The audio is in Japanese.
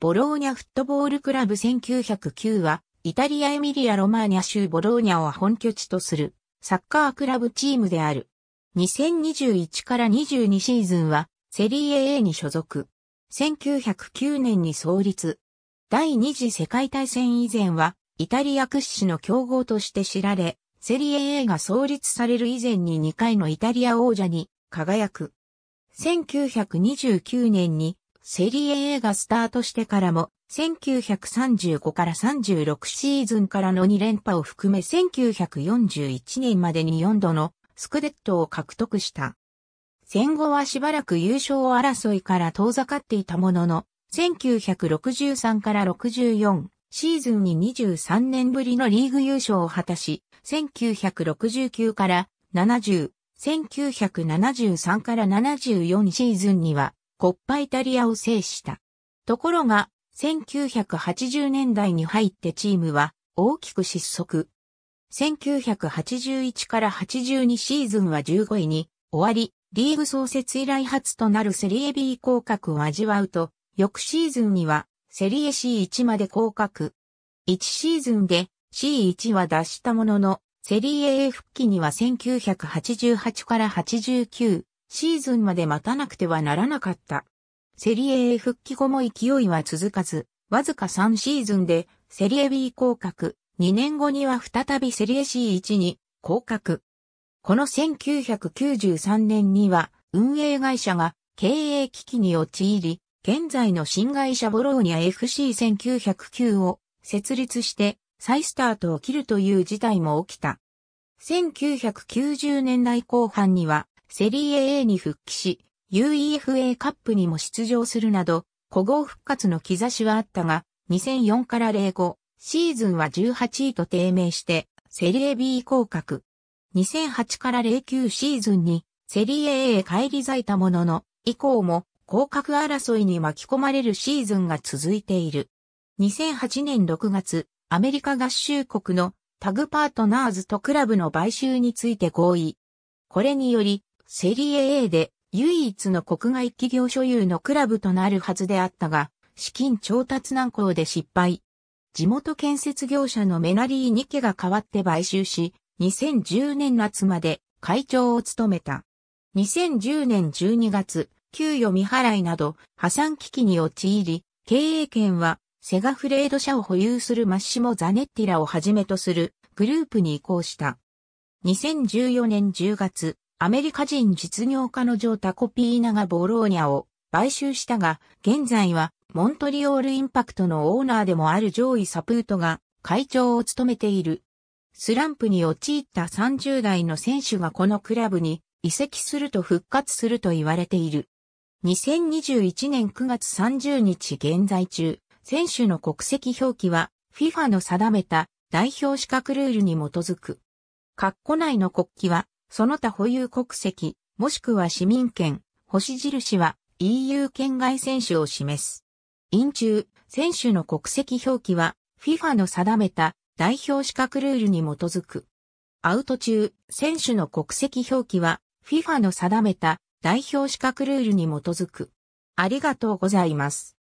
ボローニャフットボールクラブ1909は、イタリアエミリア・ロマーニャ州ボローニャを本拠地とする、サッカークラブチームである。2021から22シーズンは、セリエ A に所属。1909年に創立。第二次世界大戦以前は、イタリア屈指の強豪として知られ、セリエ A が創立される以前に2回のイタリア王者に輝く。1929年にセリエ A がスタートしてからも、1935から36シーズンからの2連覇を含め1941年までに4度のスクデットを獲得した。戦後はしばらく優勝争いから遠ざかっていたものの、1963から64シーズンに23年ぶりのリーグ優勝を果たし、1969から70、1973から74シーズンにはコッパイタリアを制した。ところが、1980年代に入ってチームは大きく失速。1981から82シーズンは15位に終わり、リーグ創設以来初となるセリエ B 降格を味わうと、翌シーズンにはセリエ C1 まで降格。1シーズンで C1 は脱したものの、セリエ A 復帰には1988から89シーズンまで待たなくてはならなかった。セリエへ復帰後も勢いは続かず、わずか3シーズンでセリエ B 降格、2年後には再びセリエ C1 に降格。この1993年には運営会社が経営危機に陥り、現在の新会社ボローニャ FC1909 を設立して再スタートを切るという事態も起きた。1990年代後半にはセリエ A に復帰し、UEFA カップにも出場するなど、古豪復活の兆しはあったが、2004から05シーズンは18位と低迷して、セリエ B 降格。2008から09シーズンに、セリエ A へ返り咲いたものの、以降も降格争いに巻き込まれるシーズンが続いている。2008年6月、アメリカ合衆国のタグパートナーズとクラブの買収について合意。これにより、セリエ A で唯一の国外企業所有のクラブとなるはずであったが、資金調達難航で失敗。地元建設業者のメナリーニ家が代わって買収し、2010年夏まで会長を務めた。2010年12月、給与未払いなど破産危機に陥り、経営権はセガフレード社を保有するマッシモ・ザネッティラをはじめとするグループに移行した。2014年10月、アメリカ人実業家のジョー・タコピーナがボローニャを買収したが、現在はモントリオールインパクトのオーナーでもある上位サプートが会長を務めている。スランプに陥った30代の選手がこのクラブに移籍すると復活すると言われている。2021年9月30日現在中、選手の国籍表記は FIFA の定めた代表資格ルールに基づく。括弧内の国旗はその他保有国籍、もしくは市民権、星印は EU 圏外選手を示す。印中、選手の国籍表記は FIFA の定めた代表資格ルールに基づく。アウト中、選手の国籍表記は FIFA の定めた代表資格ルールに基づく。ありがとうございます。